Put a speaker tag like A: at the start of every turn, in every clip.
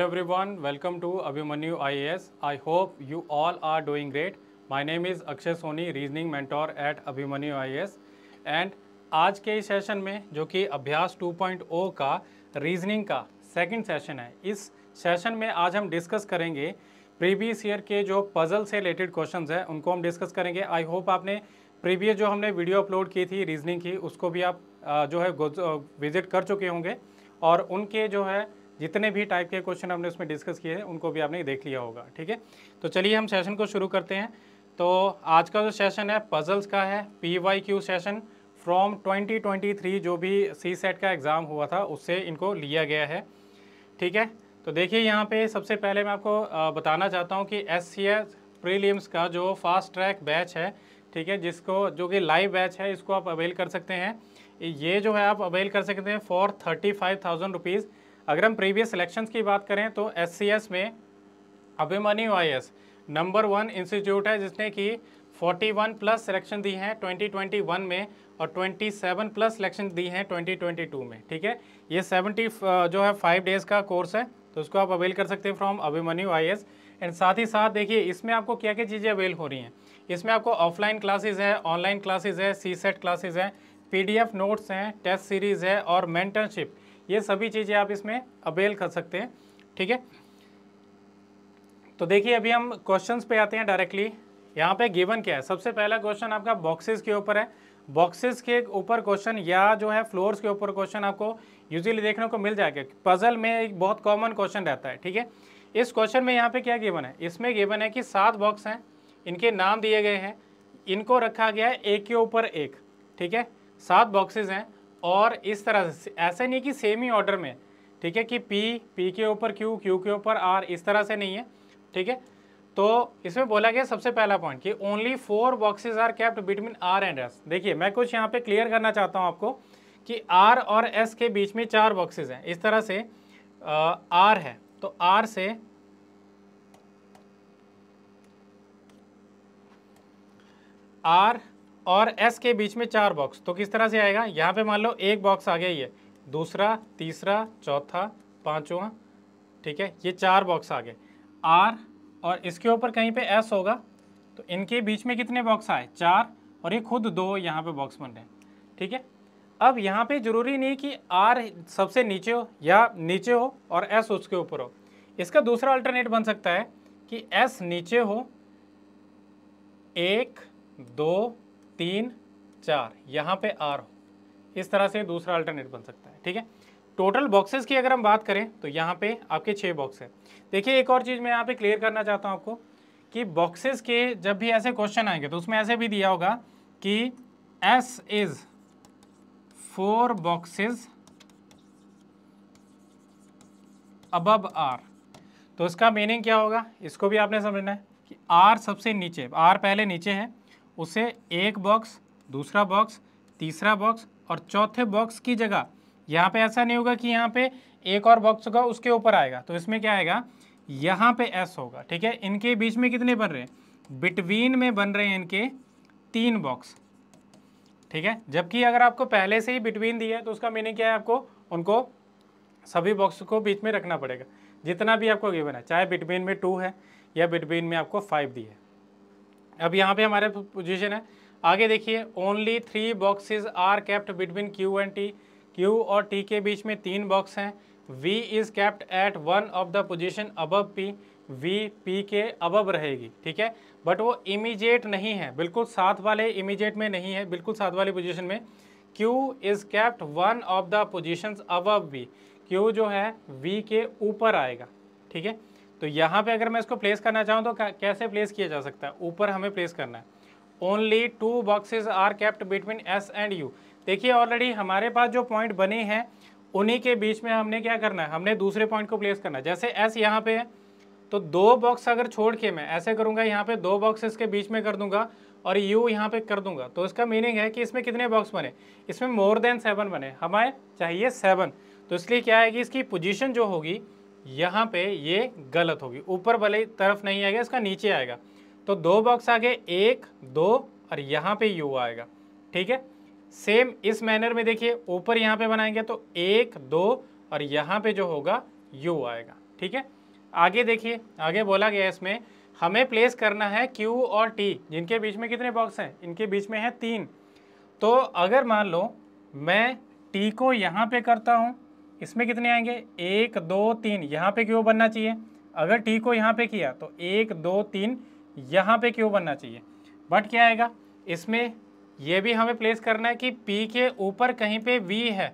A: Welcome to Abhimanyu I A S I hope you all are doing great my name is Akshay Soni reasoning mentor at Abhimanyu IAS and आज के इस session में जो कि अभ्यास 2.0 का रीजनिंग का सेकंड सेशन है इस सेशन में आज हम डिस्कस करेंगे प्रीवियस ईयर के जो पजल से रिलेटेड क्वेश्चन हैं उनको हम डिस्कस करेंगे आई होप आपने प्रीवियस जो हमने वीडियो अपलोड की थी रीजनिंग की उसको भी आप जो है विजिट uh, कर चुके होंगे और उनके जो है जितने भी टाइप के क्वेश्चन हमने उसमें डिस्कस किए हैं उनको भी आपने देख लिया होगा ठीक है तो चलिए हम सेशन को शुरू करते हैं तो आज का जो सेशन है पजल्स का है P Y Q session from three जो भी सी सेट का एग्ज़ाम हुआ था उससे इनको लिया गया है ठीक है तो देखिए यहाँ पे सबसे पहले मैं आपको बताना चाहता हूँ कि एस सी एस प्रीलिम्स का जो फास्ट ट्रैक बैच है ठीक है जिसको जो कि लाइव बैच है इसको आप अवेल कर सकते हैं ये जो है आप अवेल कर सकते हैं for thirty five thousand rupees अगर हम प्रीवियस इलेक्शंस की बात करें तो एस में Abhimanyu I number one institute है जिसने कि 41 प्लस सिलेक्शन दी हैं 2021 में और 27 प्लस सिलेक्शन दी हैं 2022 में ठीक है ये 70 जो है फाइव डेज़ का कोर्स है तो उसको आप अवेल कर सकते हैं फ्रॉम अभिमन्यू आई एंड साथ ही साथ देखिए इसमें आपको क्या क्या चीज़ें अवेल हो रही हैं इसमें आपको ऑफलाइन क्लासेज है ऑनलाइन क्लासेज है सी सेट क्लासेज है पी नोट्स हैं टेस्ट सीरीज़ है और मेंटरशिप ये सभी चीज़ें आप इसमें अवेल कर सकते हैं ठीक है तो देखिए अभी हम क्वेश्चन पे आते हैं डायरेक्टली यहाँ पे गिवन क्या है सबसे पहला क्वेश्चन आपका बॉक्सेस के ऊपर है बॉक्सेस के ऊपर क्वेश्चन या जो है फ्लोर्स के ऊपर क्वेश्चन आपको यूजली देखने को मिल जाएगा पजल में एक बहुत कॉमन क्वेश्चन रहता है ठीक है इस क्वेश्चन में यहाँ पे क्या गिवन है इसमें गिवन है कि सात बॉक्स हैं इनके नाम दिए गए हैं इनको रखा गया है एक के ऊपर एक ठीक है सात बॉक्सेज हैं और इस तरह से ऐसे नहीं कि सेम ही ऑर्डर में ठीक है कि P P के ऊपर Q Q के ऊपर R इस तरह से नहीं है ठीक है तो इसमें बोला गया सबसे पहला पॉइंट कि only four boxes are kept between R and S देखिए मैं कुछ यहाँ पे क्लियर करना चाहता हूँ आपको कि R और S के बीच में चार बॉक्सेज हैं इस तरह से आ, R है तो R से R और एस के बीच में चार बॉक्स तो किस तरह से आएगा यहाँ पे मान लो एक बॉक्स आ गया ये दूसरा तीसरा चौथा पाँचवा ठीक है ये चार बॉक्स आ गए आर और इसके ऊपर कहीं पे एस होगा तो इनके बीच में कितने बॉक्स आए चार और ये खुद दो यहाँ पे बॉक्स बन रहे हैं ठीक है अब यहाँ पे ज़रूरी नहीं कि आर सबसे नीचे हो या नीचे हो और एस उसके ऊपर हो इसका दूसरा अल्टरनेट बन सकता है कि एस नीचे हो एक दो तीन चार यहाँ पे आर हो इस तरह से दूसरा अल्टरनेट बन सकता है ठीक है टोटल बॉक्सेस की अगर हम बात करें तो यहाँ पे आपके छः बॉक्स हैं देखिए एक और चीज़ मैं यहाँ पे क्लियर करना चाहता हूँ आपको कि बॉक्सेस के जब भी ऐसे क्वेश्चन आएंगे तो उसमें ऐसे भी दिया होगा कि S is four boxes above R तो इसका मीनिंग क्या होगा इसको भी आपने समझना है कि आर सबसे नीचे आर पहले नीचे है उसे एक बॉक्स दूसरा बॉक्स तीसरा बॉक्स और चौथे बॉक्स की जगह यहाँ पे ऐसा नहीं होगा कि यहाँ पे एक और बॉक्स होगा उसके ऊपर आएगा तो इसमें क्या आएगा यहाँ पे एस होगा ठीक है इनके बीच में कितने बन रहे हैं बिटवीन में बन रहे हैं इनके तीन बॉक्स ठीक है जबकि अगर आपको पहले से ही बिटवीन दी है तो उसका मीनिंग क्या है आपको उनको सभी बॉक्स को बीच में रखना पड़ेगा जितना भी आपको गिवन है चाहे बिटवीन में टू है या बिटवीन में आपको फाइव दी है अब यहाँ पे हमारे पोजीशन है आगे देखिए only three boxes are kept between Q and T Q और टी के बीच में तीन बॉक्स हैं V is kept at one of the position above P V P के अबव रहेगी ठीक है बट वो इमीजिएट नहीं है बिल्कुल साथ वाले इमीजिएट में नहीं है बिल्कुल साथ वाली पोजिशन में Q is kept one of the position above V Q जो है वी के ऊपर आएगा ठीक है तो यहाँ पे अगर मैं इसको प्लेस करना चाहूँ तो कैसे प्लेस किया जा सकता है ऊपर हमें प्लेस करना है only two boxes are kept between S and U देखिए ऑलरेडी हमारे पास जो पॉइंट बने हैं उन्हीं के बीच में हमने क्या करना है हमने दूसरे पॉइंट को प्लेस करना है जैसे एस यहाँ पे है तो दो बॉक्स अगर छोड़ के मैं ऐसे करूँगा यहाँ पे दो बॉक्सेस के बीच में कर दूंगा और यू यहाँ पे कर दूंगा तो इसका मीनिंग है कि इसमें कितने बॉक्स बने इसमें मोर देन सेवन बने हमें चाहिए सेवन तो इसलिए क्या है कि इसकी पोजीशन जो होगी यहाँ पे ये गलत होगी ऊपर भले तरफ नहीं आएगा इसका नीचे आएगा तो दो बॉक्स आगे एक दो और यहाँ पे यू आएगा ठीक है सेम इस मैनर में देखिए ऊपर यहाँ पे बनाएंगे तो एक दो और यहाँ पे जो होगा यू आएगा ठीक है आगे देखिए आगे बोला गया इसमें हमें प्लेस करना है क्यू और टी जिनके बीच में कितने बॉक्स हैं इनके बीच में है तीन तो अगर मान लो मैं टी को यहाँ पे करता हूँ इसमें कितने आएंगे एक दो तीन यहाँ पे क्यों बनना चाहिए अगर टी को यहाँ पे किया तो एक दो तीन यहाँ पे क्यों बनना चाहिए बट क्या आएगा इसमें यह भी हमें प्लेस करना है कि पी के ऊपर कहीं पे वी है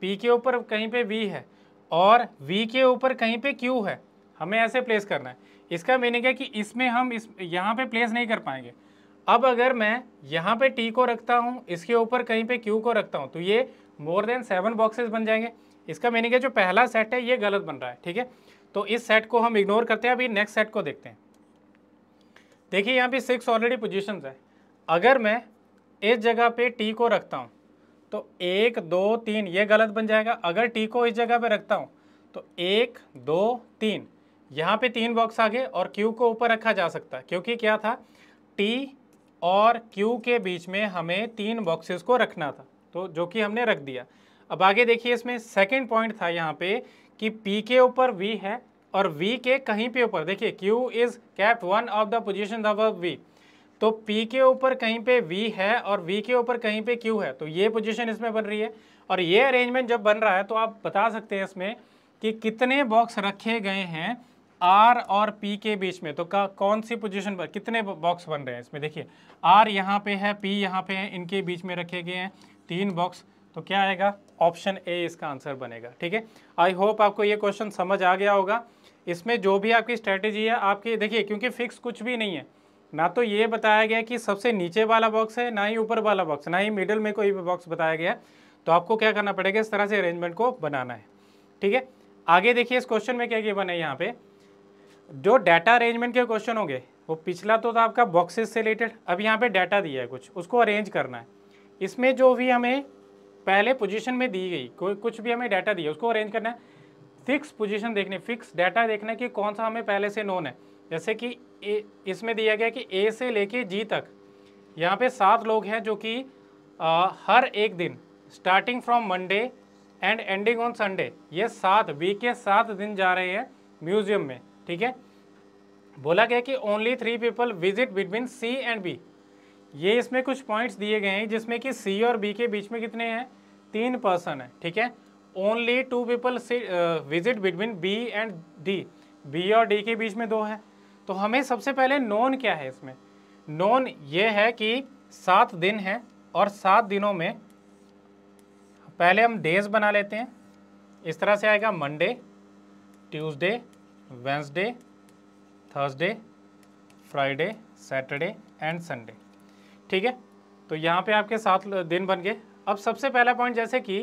A: पी के ऊपर कहीं पे वी है और वी के ऊपर कहीं पे क्यू है हमें ऐसे प्लेस करना है इसका मीनिंग है कि इसमें हम इस यहाँ पे प्लेस नहीं कर पाएंगे अब अगर मैं यहाँ पे टी को रखता हूँ इसके ऊपर कहीं पे क्यू को रखता हूँ तो ये मोर देन सेवन बॉक्सेस बन जाएंगे इसका मीनिंग है जो पहला सेट है ये गलत बन रहा है ठीक है तो इस सेट को हम इग्नोर करते हैं अभी नेक्स्ट सेट को देखते हैं देखिए यहाँ पे सिक्स ऑलरेडी पोजिशन है अगर मैं इस जगह पे टी को रखता हूँ तो एक दो तीन ये गलत बन जाएगा अगर टी को इस जगह पे रखता हूँ तो एक दो तीन यहाँ पे तीन बॉक्स आ गए और क्यू को ऊपर रखा जा सकता है क्योंकि क्या था टी और क्यू के बीच में हमें तीन बॉक्सेस को रखना था तो जो कि हमने रख दिया अब आगे देखिए इसमें सेकेंड पॉइंट था यहाँ पे कि पी के ऊपर वी है और वी के कहीं पे ऊपर देखिए Q is kept one of the position of V तो पी के ऊपर कहीं पे वी है और वी के ऊपर कहीं पे क्यू है तो ये पोजिशन इसमें बन रही है और ये अरेंजमेंट जब बन रहा है तो आप बता सकते हैं इसमें कि कितने बॉक्स रखे गए हैं आर और पी के बीच में तो का कौन सी पोजीशन पर कितने बॉक्स बन रहे हैं इसमें देखिए आर यहाँ पे है पी यहाँ पे है इनके बीच में रखे गए हैं तीन बॉक्स तो क्या आएगा ऑप्शन ए इसका आंसर बनेगा ठीक है आई होप आपको ये क्वेश्चन समझ आ गया होगा इसमें जो भी आपकी स्ट्रैटेजी है आपकी देखिए क्योंकि फिक्स कुछ भी नहीं है ना तो ये बताया गया कि सबसे नीचे वाला बॉक्स है ना ही ऊपर वाला बॉक्स ना ही मिडल में कोई भी बॉक्स बताया गया तो आपको क्या करना पड़ेगा इस तरह से अरेंजमेंट को बनाना है ठीक है आगे देखिए इस क्वेश्चन में क्या क्या है यहाँ पे जो डाटा अरेंजमेंट के क्वेश्चन होंगे वो पिछला तो था आपका बॉक्सेस से रिलेटेड अब यहाँ पे डाटा दिया है कुछ उसको अरेंज करना है इसमें जो भी हमें पहले पोजीशन में दी गई कोई कुछ भी हमें डाटा दिया उसको अरेंज करना है फिक्स पोजीशन देखनी फिक्स डाटा देखना है कि कौन सा हमें पहले से नोन है जैसे कि ए, इसमें दिया गया कि ए से लेके जी तक यहाँ पे सात लोग हैं जो कि हर एक दिन starting from Monday and ending on Sunday ये सात वीक के सात दिन जा रहे हैं म्यूजियम में ठीक है बोला गया कि only three people visit between C and B ये इसमें कुछ पॉइंट्स दिए गए हैं जिसमें कि सी और बी के बीच में कितने हैं तीन पर्सन है ठीक है only two people visit between B and D B और डी के बीच में दो है तो हमें सबसे पहले नोन क्या है इसमें नोन ये है कि सात दिन है और सात दिनों में पहले हम डेज बना लेते हैं इस तरह से आएगा Monday Tuesday Wednesday Thursday Friday Saturday and Sunday ठीक है तो यहाँ पे आपके सात दिन बन गए अब सबसे पहला पॉइंट जैसे कि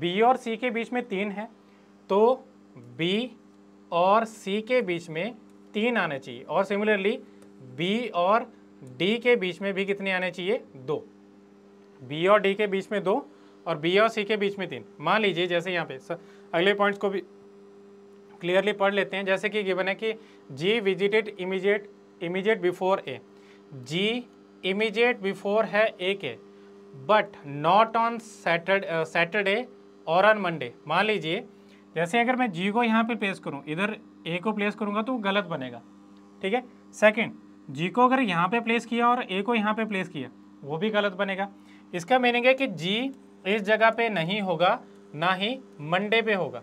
A: बी और सी के बीच में तीन है तो बी और सी के बीच में तीन आने चाहिए और सिमिलरली बी और डी के बीच में भी कितने आने चाहिए दो बी और डी के बीच में दो और बी और सी के बीच में तीन मान लीजिए जैसे यहाँ पे अगले पॉइंट्स को भी क्लियरली पढ़ लेते हैं जैसे कि गिवन है कि G visited immediate immediate before A G immediate before है ए के but not on Saturday Saturday और ऑन मंडे मान लीजिए जैसे अगर मैं जी को यहाँ पे प्लेस करूँ इधर ए को प्लेस करूँगा तो गलत बनेगा ठीक है सेकंड जी को अगर यहाँ पे प्लेस किया और ए को यहाँ पे प्लेस किया वो भी गलत बनेगा इसका मीनिंग है कि जी इस जगह पे नहीं होगा ना ही मंडे पे होगा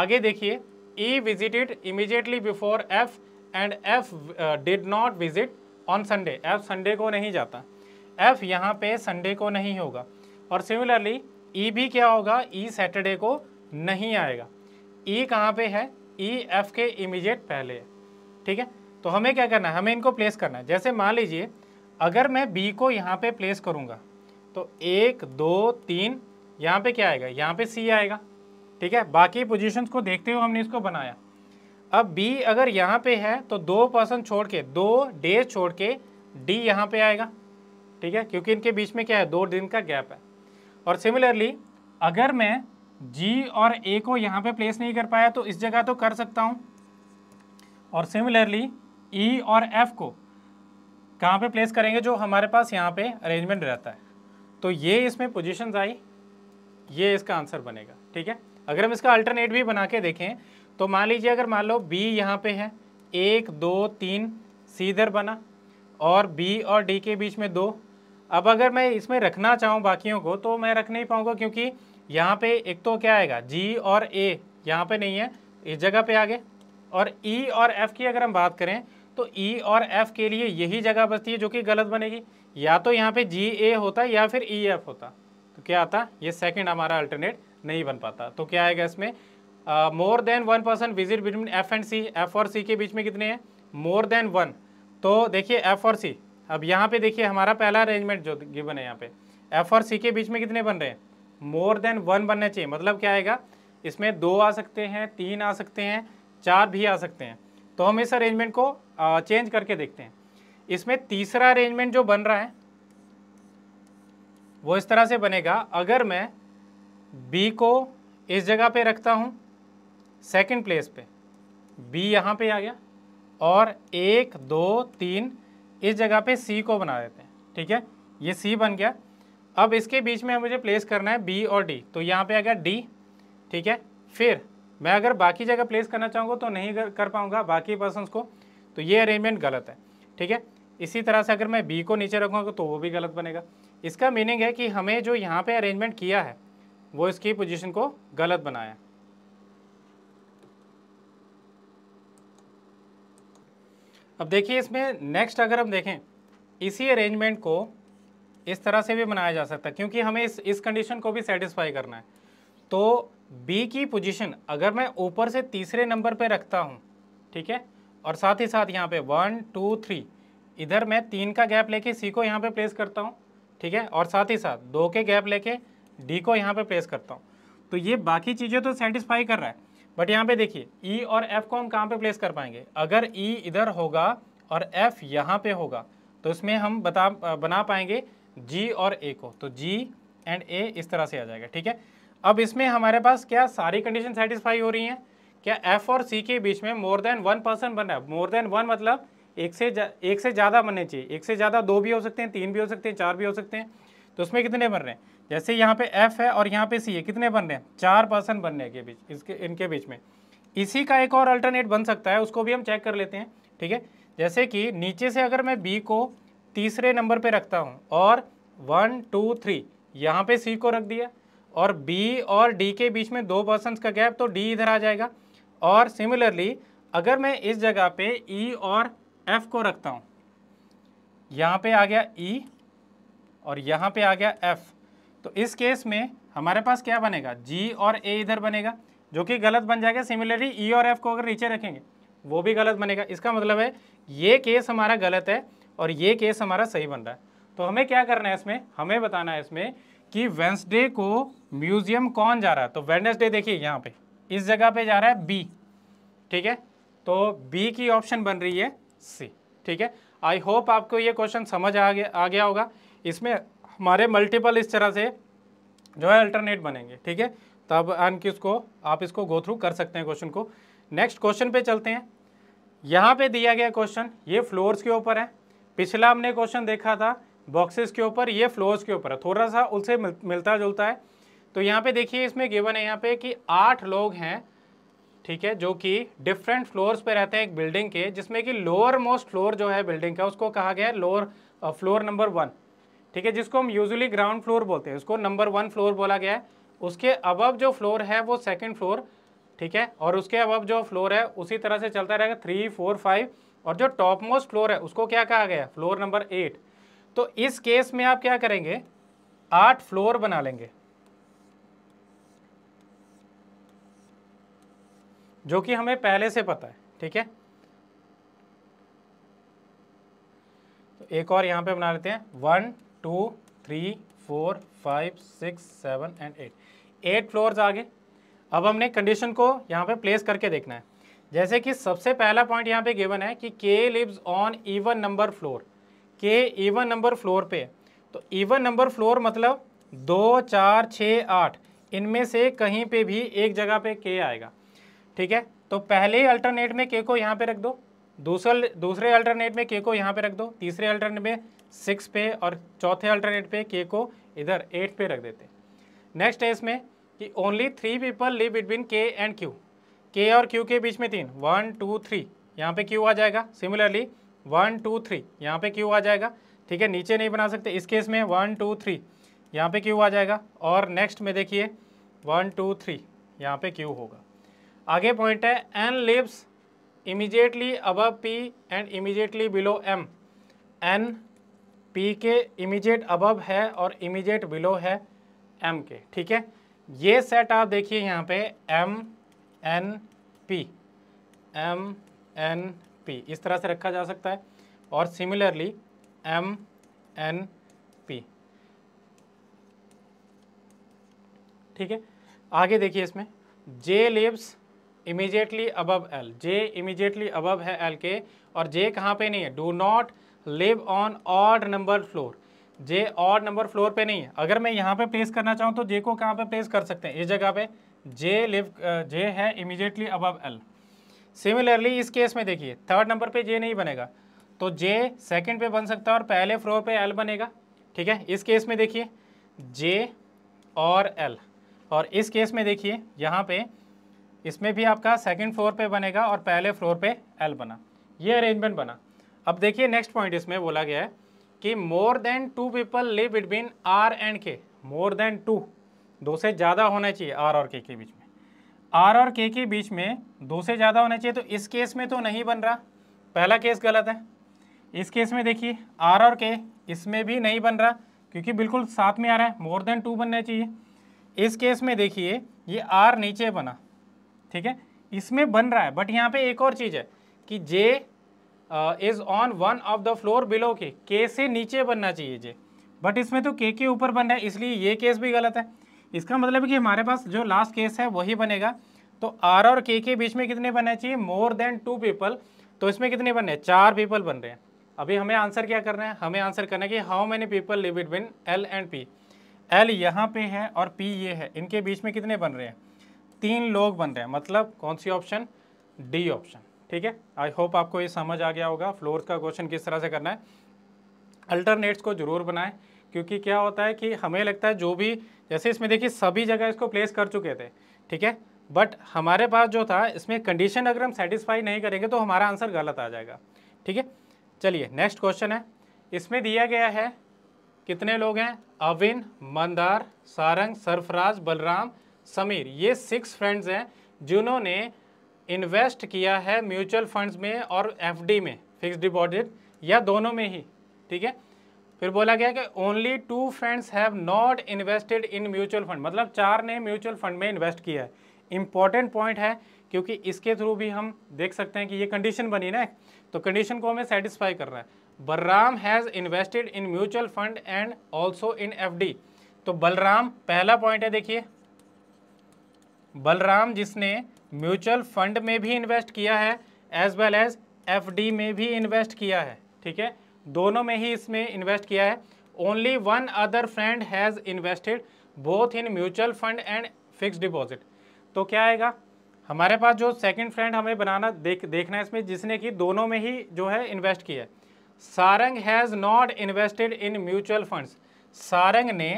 A: आगे देखिए E visited immediately before F and F did not visit on Sunday F Sunday को नहीं जाता एफ यहाँ पे संडे को नहीं होगा और सिमिलरली ई e भी क्या होगा ई e सैटरडे को नहीं आएगा ई e कहाँ पे है ई e एफ के इमीजिएट पहले है ठीक है तो हमें क्या करना है हमें इनको प्लेस करना है जैसे मान लीजिए अगर मैं बी को यहाँ पे प्लेस करूँगा तो एक दो तीन यहाँ पे क्या आएगा यहाँ पे सी आएगा ठीक है बाकी पोजिशन को देखते हुए हमने इसको बनाया अब बी अगर यहाँ पे है तो दो पर्सन छोड़ के दो डेज छोड़ के डी यहाँ पे आएगा ठीक है क्योंकि इनके बीच में क्या है दो दिन का गैप है और सिमिलरली अगर मैं जी और ए को यहाँ पे प्लेस नहीं कर पाया तो इस जगह तो कर सकता हूँ और सिमिलरली ई e और एफ को कहाँ पे प्लेस करेंगे जो हमारे पास यहाँ पे अरेंजमेंट रहता है तो ये इसमें पोजिशन आई ये इसका आंसर बनेगा ठीक है अगर हम इसका अल्टरनेट भी बना के देखें तो मान लीजिए अगर मान लो बी यहाँ पे है एक दो तीन सीधर बना और बी और डी के बीच में दो अब अगर मैं इसमें रखना चाहूँ बाकियों को तो मैं रख नहीं पाऊँगा क्योंकि यहाँ पे एक तो क्या आएगा जी और ए यहाँ पे नहीं है इस जगह पे आगे और ई e और एफ़ की अगर हम बात करें तो ई e और एफ़ के लिए यही जगह बचती है जो कि गलत बनेगी या तो यहाँ पे जी ए होता या फिर ई e एफ होता तो क्या आता ये सेकेंड हमारा अल्टरनेट नहीं बन पाता तो क्या आएगा इसमें more than one person visit between F and C F और सी के बीच में कितने हैं मोर देन वन तो देखिए एफ और सी अब यहाँ पे देखिए हमारा पहला अरेंजमेंट जो गिवन है यहाँ पे एफ और सी के बीच में कितने बन रहे हैं मोर देन वन बनना चाहिए मतलब क्या आएगा इसमें दो आ सकते हैं तीन आ सकते हैं चार भी आ सकते हैं तो हम इस अरेंजमेंट को चेंज करके देखते हैं इसमें तीसरा अरेंजमेंट जो बन रहा है वो इस तरह से बनेगा अगर मैं बी को इस जगह पे रखता हूँ सेकंड प्लेस पे बी यहाँ पे आ गया और एक दो तीन इस जगह पे सी को बना देते हैं ठीक है ये सी बन गया अब इसके बीच में मुझे प्लेस करना है बी और डी तो यहाँ पे आ गया डी ठीक है फिर मैं अगर बाकी जगह प्लेस करना चाहूँगा तो नहीं कर पाऊँगा बाकी पर्सन को तो ये अरेंजमेंट गलत है ठीक है इसी तरह से अगर मैं बी को नीचे रखूँगा तो वो भी गलत बनेगा इसका मीनिंग है कि हमें जो यहाँ पे अरेंजमेंट किया है वो इसकी पोजीशन को गलत बनाया अब देखिए इसमें नेक्स्ट अगर हम देखें इसी अरेंजमेंट को इस तरह से भी बनाया जा सकता है क्योंकि हमें इस इस कंडीशन को भी सेटिस्फाई करना है तो बी की पोजीशन अगर मैं ऊपर से तीसरे नंबर पे रखता हूँ ठीक है और साथ ही साथ यहाँ पे वन टू थ्री इधर मैं तीन का गैप लेके सी को यहाँ पे प्लेस करता हूँ ठीक है और साथ ही साथ दो के गैप लेके डी को यहाँ पे प्लेस करता हूँ तो ये बाकी चीज़ें तो सेटिस्फाई कर रहा है बट यहाँ पे देखिए ई e और एफ को हम कहाँ पे प्लेस कर पाएंगे अगर ई e इधर होगा और एफ यहाँ पे होगा तो इसमें हम बता बना पाएंगे जी और ए को तो जी एंड ए इस तरह से आ जाएगा ठीक है अब इसमें हमारे पास क्या सारी कंडीशन सेटिस्फाई हो रही हैं क्या एफ और सी के बीच में मोर देन वन पर्सन बन रहा है मोर देन वन मतलब एक से एक से ज़्यादा बनने चाहिए एक से ज़्यादा दो भी हो सकते हैं तीन भी हो सकते हैं चार भी हो सकते हैं तो उसमें कितने बन रहे हैं जैसे यहाँ पे F है और यहाँ पे C है कितने बन रहे हैं चार पर्सन बनने हैं के बीच इसके इनके बीच में इसी का एक और अल्टरनेट बन सकता है उसको भी हम चेक कर लेते हैं ठीक है जैसे कि नीचे से अगर मैं B को तीसरे नंबर पे रखता हूँ और वन टू थ्री यहाँ पे C को रख दिया और B और D के बीच में दो पर्सन का गैप तो डी इधर आ जाएगा और सिमिलरली अगर मैं इस जगह ई E और एफ को रखता हूँ यहाँ पर आ गया E और यहाँ पर आ गया एफ तो इस केस में हमारे पास क्या बनेगा जी और ए इधर बनेगा जो कि गलत बन जाएगा सिमिलरली ई e और एफ को अगर नीचे रखेंगे वो भी गलत बनेगा इसका मतलब है ये केस हमारा गलत है और ये केस हमारा सही बन रहा है तो हमें क्या करना है इसमें हमें बताना है इसमें कि वेंसडे को म्यूजियम कौन जा रहा है तो वेडनेसडे देखिए यहाँ पे इस जगह पे जा रहा है बी ठीक है तो बी की ऑप्शन बन रही है सी ठीक है आई होप आपको ये क्वेश्चन समझ आ गया आ गया होगा इसमें हमारे मल्टीपल इस तरह से जो है अल्टरनेट बनेंगे ठीक है तब अन को आप इसको गो थ्रू कर सकते हैं क्वेश्चन को नेक्स्ट क्वेश्चन पे चलते हैं यहाँ पे दिया गया क्वेश्चन ये फ्लोर्स के ऊपर है पिछला हमने क्वेश्चन देखा था बॉक्सेस के ऊपर ये फ्लोर्स के ऊपर है थोड़ा सा उनसे मिल, मिलता जुलता है तो यहाँ पे देखिए इसमें गिवन है यहाँ पे कि आठ लोग हैं ठीक है जो कि डिफरेंट फ्लोर्स पे रहते हैं एक बिल्डिंग के जिसमें कि लोअर मोस्ट फ्लोर जो है बिल्डिंग का उसको कहा गया है लोअर फ्लोर नंबर वन ठीक है जिसको हम यूजली ग्राउंड फ्लोर बोलते हैं उसको नंबर वन फ्लोर बोला गया है उसके अब जो फ्लोर है वो सेकेंड फ्लोर ठीक है और उसके अब जो फ्लोर है उसी तरह से चलता रहेगा थ्री फोर फाइव और जो टॉप मोस्ट फ्लोर है उसको क्या कहा गया फ्लोर नंबर एट तो इस केस में आप क्या करेंगे आठ फ्लोर बना लेंगे जो कि हमें पहले से पता है ठीक है तो एक और यहां पे बना लेते हैं one two three four five six seven and eight eight floors आगे अब हमने कंडीशन को यहाँ पे प्लेस करके देखना है जैसे कि सबसे पहला पॉइंट यहाँ पे गिवन है कि K lives on even number floor K even number floor पे तो इवन नंबर फ्लोर मतलब दो चार छ आठ इनमें से कहीं पे भी एक जगह पे के आएगा ठीक है तो पहले अल्टरनेट में के को यहाँ पे रख दो दूसरे दूसरे अल्टरनेट में के को यहाँ पे रख दो तीसरे अल्टरनेट में सिक्स पे और चौथे अल्टरनेट पे के को इधर एट पे रख देते नेक्स्ट है इसमें कि only three people live between K and Q K और क्यू के बीच में तीन वन टू थ्री यहाँ पे क्यू आ जाएगा सिमिलरली वन टू थ्री यहाँ पे क्यू आ जाएगा ठीक है नीचे नहीं बना सकते इस केस में वन टू थ्री यहाँ पे क्यू आ जाएगा और नेक्स्ट में देखिए वन टू थ्री यहाँ पे क्यू होगा आगे पॉइंट है N lives immediately above P and immediately below M N P के इमीजिएट अबव है और इमीजिएट बिलो है एम के ठीक है ये सेट आप देखिए यहाँ पे M N P M N P इस तरह से रखा जा सकता है और सिमिलरली एम एन पी ठीक है आगे देखिए इसमें J lives immediately above L J immediately above है एल के और जे कहाँ पे नहीं है do not live on odd number floor J odd number floor पे नहीं है अगर मैं यहाँ पे प्लेस करना चाहूँ तो जे को कहाँ पे प्लेस कर सकते हैं इस जगह पे जे लिव जे है इमीजिएटली अबव एल सिमिलरली इस केस में देखिए थर्ड नंबर पे जे नहीं बनेगा तो जे सेकंड पे बन सकता है और पहले फ्लोर पे एल बनेगा ठीक है इस केस में देखिए जे और एल और इस केस में देखिए यहाँ पे इसमें भी आपका सेकेंड फ्लोर पे बनेगा और पहले फ्लोर पे एल बना ये अरेंजमेंट बना अब देखिए नेक्स्ट पॉइंट इसमें बोला गया है कि more than two people live between R and K more than to दो से ज़्यादा होना चाहिए आर और के के बीच में आर और के के बीच में दो से ज़्यादा होना चाहिए तो इस केस में तो नहीं बन रहा पहला केस गलत है इस केस में देखिए आर और के इसमें भी नहीं बन रहा क्योंकि बिल्कुल साथ में आ रहा है मोर देन टू बनना चाहिए इस केस में देखिए ये आर नीचे बना ठीक है इसमें बन रहा है बट यहाँ पे एक और चीज़ है कि J is on one of the floor below K K से नीचे बनना चाहिए जे बट इसमें तो के के ऊपर बन रहा है इसलिए ये केस भी गलत है इसका मतलब है कि हमारे पास जो लास्ट केस है वही बनेगा तो आर और के के बीच में कितने बनना चाहिए मोर देन टू पीपल तो इसमें कितने बन रहे हैं चार पीपल बन रहे हैं अभी हमें आंसर क्या करना है हमें आंसर करना है कि how many people live between L and P L यहाँ पे है और पी ये है इनके बीच में कितने बन रहे हैं तीन लोग बन रहे हैं मतलब कौन सी ऑप्शन डी ऑप्शन ठीक है आई होप आपको ये समझ आ गया होगा फ्लोर्स का क्वेश्चन किस तरह से करना है अल्टरनेट्स को जरूर बनाएं क्योंकि क्या होता है कि हमें लगता है जो भी जैसे इसमें देखिए सभी जगह इसको प्लेस कर चुके थे ठीक है बट हमारे पास जो था इसमें कंडीशन अगर हम सेटिस्फाई नहीं करेंगे तो हमारा आंसर गलत आ जाएगा ठीक है चलिए नेक्स्ट क्वेश्चन है इसमें दिया गया है कितने लोग हैं अविन मंदार सारंग सरफराज बलराम समीर ये सिक्स फ्रेंड्स हैं जिन्होंने इन्वेस्ट किया है म्यूचुअल फंड्स में और एफडी में फिक्स डिपॉजिट या दोनों में ही ठीक है फिर बोला गया कि only two friends have not invested in mutual fund मतलब चार ने म्यूचुअल फंड में इन्वेस्ट किया है इंपॉर्टेंट पॉइंट है क्योंकि इसके थ्रू भी हम देख सकते हैं कि ये कंडीशन बनी ना तो कंडीशन को हमें सेटिस्फाई कर रहा है Balram has invested in mutual fund and also in F तो बलराम पहला पॉइंट है देखिए बलराम जिसने म्यूचुअल फंड में भी इन्वेस्ट किया है एज वेल एज एफ में भी इन्वेस्ट किया है ठीक है दोनों में ही इसमें इन्वेस्ट किया है only one other friend has invested both in mutual fund and fix deposit तो क्या आएगा हमारे पास जो सेकंड फ्रेंड हमें बनाना देख देखना है इसमें जिसने कि दोनों में ही जो है इन्वेस्ट किया है Sarang has not invested in mutual funds Sarang ने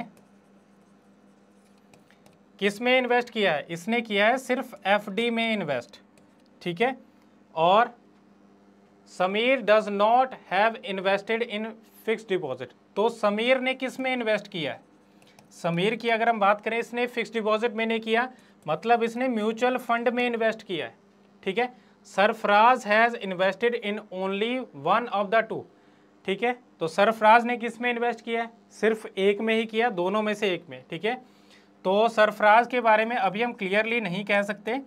A: किस में इन्वेस्ट किया है इसने किया है सिर्फ एफडी में इन्वेस्ट ठीक है और Sameer does not have invested in fix deposit तो समीर ने किस में इन्वेस्ट किया है समीर की अगर हम बात करें इसने फिक्स डिपॉजिट में नहीं किया मतलब इसने म्यूचुअल फंड में इन्वेस्ट किया है ठीक है Sarfaraz has invested in only one of the two ठीक है तो सरफराज ने किस में इन्वेस्ट किया है सिर्फ एक में ही किया दोनों में से एक में ठीक है तो सरफराज के बारे में अभी हम क्लियरली नहीं कह सकते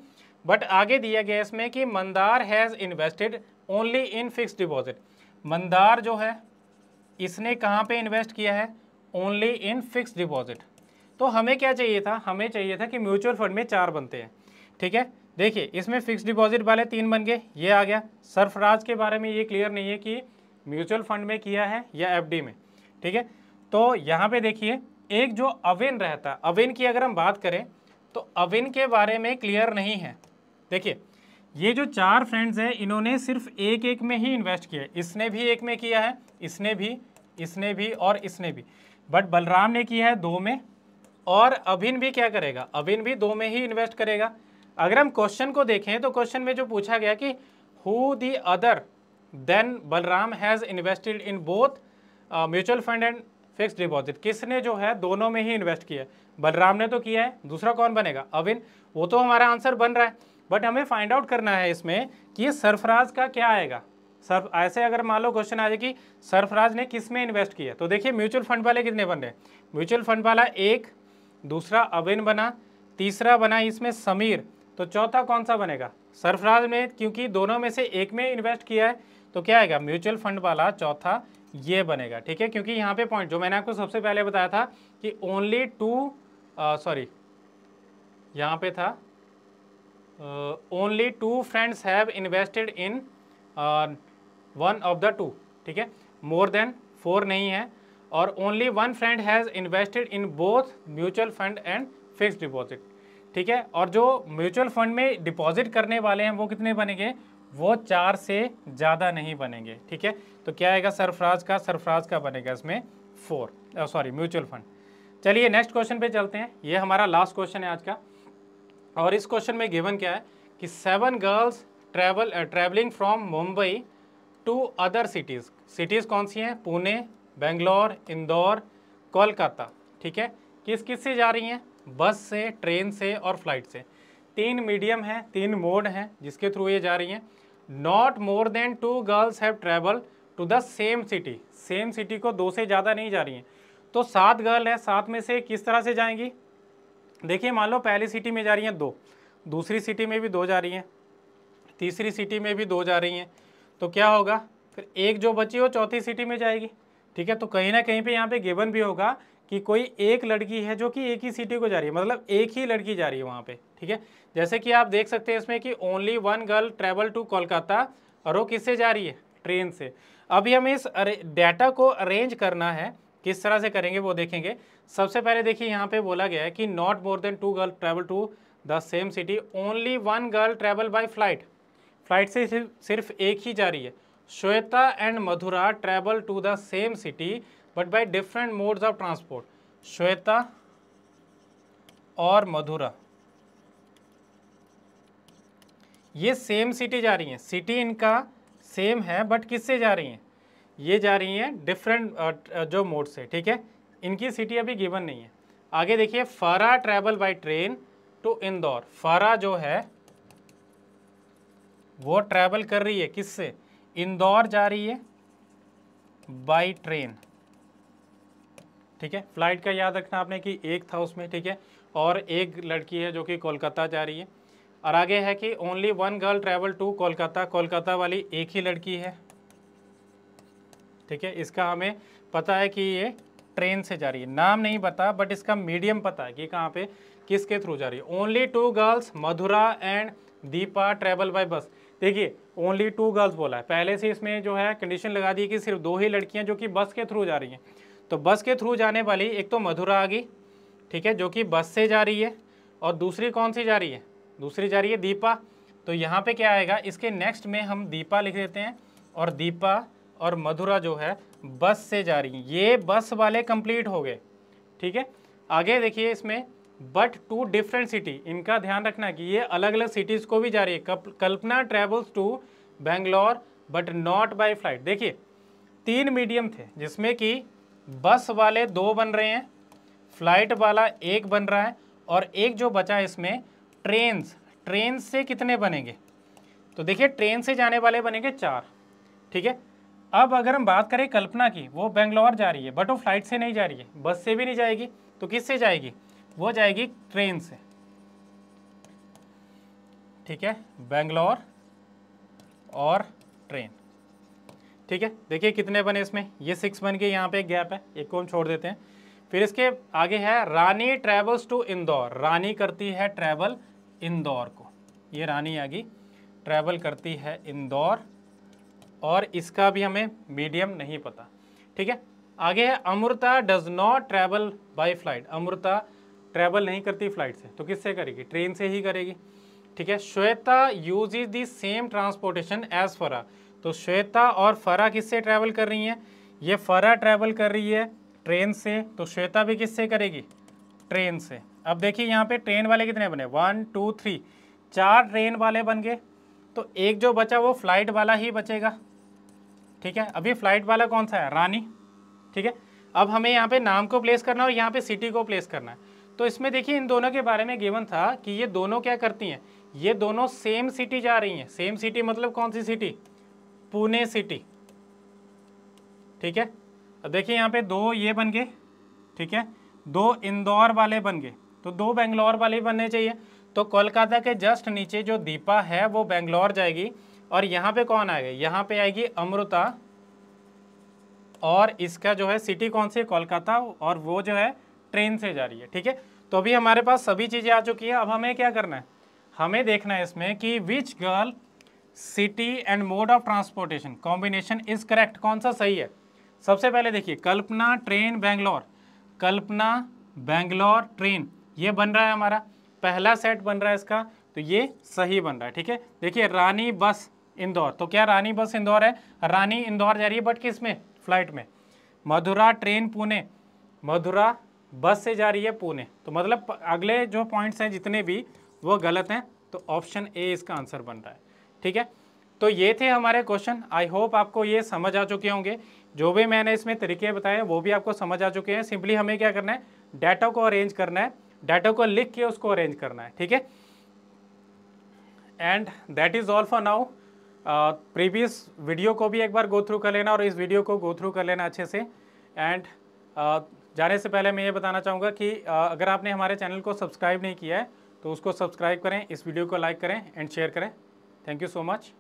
A: बट आगे दिया गया इसमें कि Mandar has invested only in fix deposit Mandar जो है इसने कहाँ पे इन्वेस्ट किया है ओनली इन फिक्स डिपॉजिट तो हमें क्या चाहिए था हमें चाहिए था कि म्यूचुअल फंड में चार बनते हैं ठीक है देखिए इसमें फिक्स डिपॉजिट वाले तीन बन गए ये आ गया सरफराज के बारे में ये क्लियर नहीं है कि म्यूचुअल फंड में किया है या एफ में ठीक है तो यहाँ पे देखिए एक जो अवेन रहता है अवेन की अगर हम बात करें तो अवेन के बारे में क्लियर नहीं है देखिए ये जो चार फ्रेंड्स हैं इन्होंने सिर्फ एक एक में ही इन्वेस्ट किया है इसने भी एक में किया है इसने भी इसने भी और इसने भी बट बलराम ने किया है दो में और अभिन भी क्या करेगा अभिन भी दो में ही इन्वेस्ट करेगा अगर हम क्वेश्चन को देखें तो क्वेश्चन में जो पूछा गया कि who the other than Balram has invested in both mutual fund and fix deposit किसने जो है दोनों में ही इन्वेस्ट किया बलराम ने तो किया है दूसरा कौन बनेगा अविन वो तो हमारा आंसर बन रहा है बट हमें फाइंड आउट करना है इसमें कि सरफराज का क्या आएगा सर ऐसे अगर मान लो क्वेश्चन आ जाए कि सरफराज ने किस में इन्वेस्ट किया तो देखिए म्यूचुअल फंड वाले कितने बन रहे हैं म्यूचुअल फंड वाला एक दूसरा अविन बना तीसरा बना इसमें समीर तो चौथा कौन सा बनेगा सरफराज में क्योंकि दोनों में से एक में इन्वेस्ट किया है तो क्या आएगा म्यूचुअल फंड वाला चौथा ये बनेगा ठीक है क्योंकि यहाँ पे पॉइंट जो मैंने आपको सबसे पहले बताया था कि ओनली टू सॉरी यहाँ पे था only two friends have invested in one of the two ठीक है मोर देन फोर नहीं है और only one friend has invested in both mutual fund and fix deposit ठीक है और जो म्यूचुअल फंड में डिपॉजिट करने वाले हैं वो कितने बनेंगे वो चार से ज़्यादा नहीं बनेंगे ठीक है तो क्या आएगा सरफराज का सरफराज का बनेगा इसमें फोर सॉरी म्यूचुअल फंड चलिए नेक्स्ट क्वेश्चन पे चलते हैं ये हमारा लास्ट क्वेश्चन है आज का और इस क्वेश्चन में गिवन क्या है कि seven girls travel travelling from Mumbai to other cities cities कौन सी हैं पुणे बेंगलोर इंदौर कोलकाता ठीक है किस किस से जा रही हैं बस से ट्रेन से और फ्लाइट से तीन मीडियम हैं तीन मोड हैं जिसके थ्रू ये जा रही हैं not more than two girls have travel to the same city same city को दो से ज़्यादा नहीं जा रही हैं तो सात गर्ल है सात में से किस तरह से जाएंगी देखिए मान लो पहली सिटी में जा रही हैं दो दूसरी सिटी में भी दो जा रही हैं तीसरी सिटी में भी दो जा रही हैं तो क्या होगा फिर एक जो बची हो चौथी सिटी में जाएगी ठीक है तो कहीं ना कहीं पे यहाँ पे गेबन भी होगा कि कोई एक लड़की है जो कि एक ही सिटी को जा रही है मतलब एक ही लड़की जा रही है वहाँ पे ठीक है जैसे कि आप देख सकते हैं इसमें कि only one girl travel to Kolkata और वो किससे जा रही है ट्रेन से अभी हमें इस डाटा को अरेंज करना है किस तरह से करेंगे वो देखेंगे सबसे पहले देखिए यहाँ पे बोला गया है कि not more than two girl travel to the same city only one girl travel by flight flight से सिर्फ सिर्फ एक ही जा रही है Shweta and Madhura travel to the same city but by different modes of transport Shweta और मधुरा ये सेम सिटी जा रही हैं सिटी इनका सेम है बट किससे जा रही हैं ये जा रही हैं डिफरेंट जो मोड से ठीक है इनकी सिटी अभी गिवन नहीं है आगे देखिए Farah travel by train to Indore Farah जो है वो ट्रैवल कर रही है किससे इंदौर जा रही है बाय ट्रेन ठीक है फ्लाइट का याद रखना आपने कि एक था उसमें ठीक है और एक लड़की है जो कि कोलकाता जा रही है और आगे है कि only one girl travel to Kolkata Kolkata वाली एक ही लड़की है ठीक है इसका हमें पता है कि ये ट्रेन से जा रही है नाम नहीं पता बट इसका मीडियम पता है कि कहाँ पे किसके थ्रू जा रही है only two girls Madhura and Deepa travel by bus देखिए ओनली टू गर्ल्स बोला है पहले से इसमें जो है कंडीशन लगा दी कि सिर्फ दो ही लड़कियां जो कि बस के थ्रू जा रही हैं तो बस के थ्रू जाने वाली एक तो मधुरा आ गई ठीक है जो कि बस से जा रही है और दूसरी कौन सी जा रही है दूसरी जा रही है दीपा तो यहाँ पे क्या आएगा इसके नेक्स्ट में हम दीपा लिख देते हैं और दीपा और मधुरा जो है बस से जा रही है ये बस वाले कंप्लीट हो गए ठीक है आगे देखिए इसमें बट टू डिफरेंट सिटी इनका ध्यान रखना कि ये अलग अलग सिटीज़ को भी जा रही है Kalpana travels to Bangalore but not by flight देखिए तीन मीडियम थे जिसमें कि बस वाले दो बन रहे हैं फ्लाइट वाला एक बन रहा है और एक जो बचा है इसमें ट्रेन्स ट्रेन से कितने बनेंगे तो देखिए ट्रेन से जाने वाले बनेंगे चार ठीक है अब अगर हम बात करें कल्पना की वो बेंगलोर जा रही है बट वो फ्लाइट से नहीं जा रही है बस से भी नहीं जाएगी तो किस से जाएगी वो जाएगी ट्रेन से ठीक है बेंगलोर और ट्रेन ठीक है देखिए कितने बने इसमें ये सिक्स बन के यहाँ पे एक गैप है एक को हम छोड़ देते हैं फिर इसके आगे है रानी ट्रेवल्स टू इंदौर रानी करती है ट्रैवल इंदौर को ये रानी आ गई ट्रैवल करती है इंदौर और इसका भी हमें मीडियम नहीं पता ठीक है आगे है Amrita does not travel by flight Amrita travel नहीं करती फ्लाइट से तो किससे करेगी ट्रेन से ही करेगी ठीक है Shweta uses the same transportation as for a तो श्वेता और फरा किससे ट्रैवल कर रही हैं ये फरा ट्रैवल कर रही है ट्रेन से तो श्वेता भी किससे करेगी ट्रेन से अब देखिए यहाँ पे ट्रेन वाले कितने बने वन टू थ्री चार ट्रेन वाले बन गए तो एक जो बचा वो फ्लाइट वाला ही बचेगा ठीक है अभी फ्लाइट वाला कौन सा है रानी ठीक है अब हमें यहाँ पे नाम को प्लेस करना है और यहाँ पे सिटी को प्लेस करना है तो इसमें देखिए इन दोनों के बारे में गेवन था कि ये दोनों क्या करती हैं ये दोनों सेम सिटी जा रही हैं सेम सिटी मतलब कौन सी सिटी पुणे सिटी ठीक है अब देखिए यहाँ पे दो ये बन गए ठीक है दो इंदौर वाले बन गए तो दो बेंगलोर वाले बनने चाहिए तो कोलकाता के जस्ट नीचे जो दीपा है वो बेंगलोर जाएगी और यहाँ पे कौन आएगा यहाँ पे आएगी अमृता और इसका जो है सिटी कौन सी है कोलकाता और वो जो है ट्रेन से जा रही है ठीक है तो अभी हमारे पास सभी चीज़ें आ चुकी है अब हमें क्या करना है हमें देखना है इसमें कि which girl city and mode of transportation combination is correct कौन सा सही है सबसे पहले देखिए कल्पना ट्रेन बैंगलोर कल्पना बैंगलोर ट्रेन ये बन रहा है हमारा पहला सेट बन रहा है इसका तो ये सही बन रहा है ठीक है देखिए रानी बस इंदौर तो क्या रानी बस इंदौर है रानी इंदौर जा रही है बट किस में फ्लाइट में मधुरा ट्रेन पुणे मधुरा बस से जा रही है पुणे तो मतलब अगले जो पॉइंट्स हैं जितने भी वो गलत हैं तो ऑप्शन ए इसका आंसर बन रहा है ठीक है तो ये थे हमारे क्वेश्चन आई होप आपको ये समझ आ चुके होंगे जो भी मैंने इसमें तरीके बताए वो भी आपको समझ आ चुके हैं सिंपली हमें क्या करना है डाटा को अरेंज करना है डाटा को लिख के उसको अरेंज करना है ठीक है and that is all for now previous video को भी एक बार गो थ्रू कर लेना और इस वीडियो को गो थ्रू कर लेना अच्छे से एंड uh, जाने से पहले मैं ये बताना चाहूँगा कि uh, अगर आपने हमारे चैनल को सब्सक्राइब नहीं किया है तो उसको सब्सक्राइब करें इस वीडियो को लाइक करें एंड शेयर करें Thank you so much.